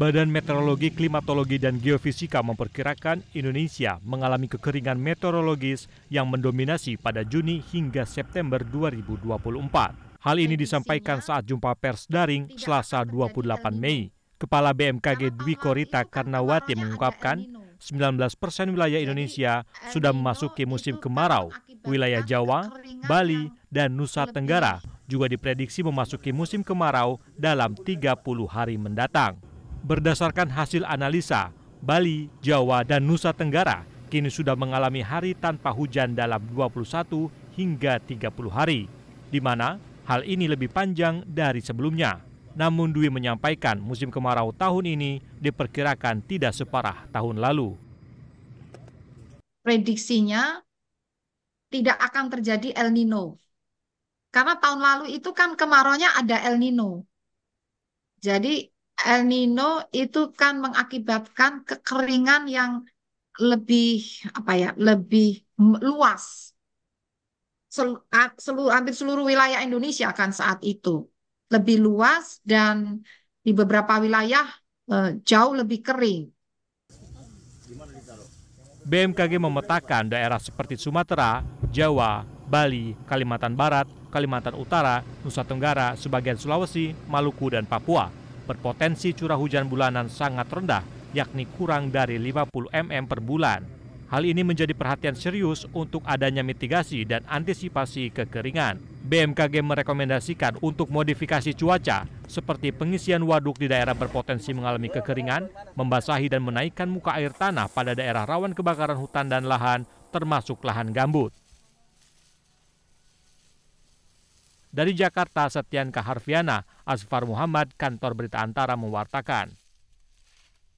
Badan Meteorologi, Klimatologi, dan Geofisika memperkirakan Indonesia mengalami kekeringan meteorologis yang mendominasi pada Juni hingga September 2024. Hal ini disampaikan saat jumpa pers daring Selasa 28 Mei. Kepala BMKG Dwi Korita Karnawati mengungkapkan, 19 persen wilayah Indonesia sudah memasuki musim kemarau. Wilayah Jawa, Bali, dan Nusa Tenggara juga diprediksi memasuki musim kemarau dalam 30 hari mendatang. Berdasarkan hasil analisa, Bali, Jawa, dan Nusa Tenggara kini sudah mengalami hari tanpa hujan dalam 21 hingga 30 hari, di mana hal ini lebih panjang dari sebelumnya. Namun Dwi menyampaikan musim kemarau tahun ini diperkirakan tidak separah tahun lalu. Prediksinya tidak akan terjadi El Nino karena tahun lalu itu kan kemaraunya ada El Nino. Jadi El Nino itu kan mengakibatkan kekeringan yang lebih apa ya, lebih luas. Sel, seluruh, hampir seluruh wilayah Indonesia kan saat itu lebih luas dan di beberapa wilayah eh, jauh lebih kering. BMKG memetakan daerah seperti Sumatera, Jawa, Bali, Kalimantan Barat, Kalimantan Utara, Nusa Tenggara, sebagian Sulawesi, Maluku, dan Papua. Berpotensi curah hujan bulanan sangat rendah, yakni kurang dari 50 mm per bulan. Hal ini menjadi perhatian serius untuk adanya mitigasi dan antisipasi kekeringan. BMKG merekomendasikan untuk modifikasi cuaca seperti pengisian waduk di daerah berpotensi mengalami kekeringan, membasahi dan menaikkan muka air tanah pada daerah rawan kebakaran hutan dan lahan, termasuk lahan gambut. Dari Jakarta, Setian Kaharfiana, Asfar Muhammad, Kantor Berita Antara mewartakan.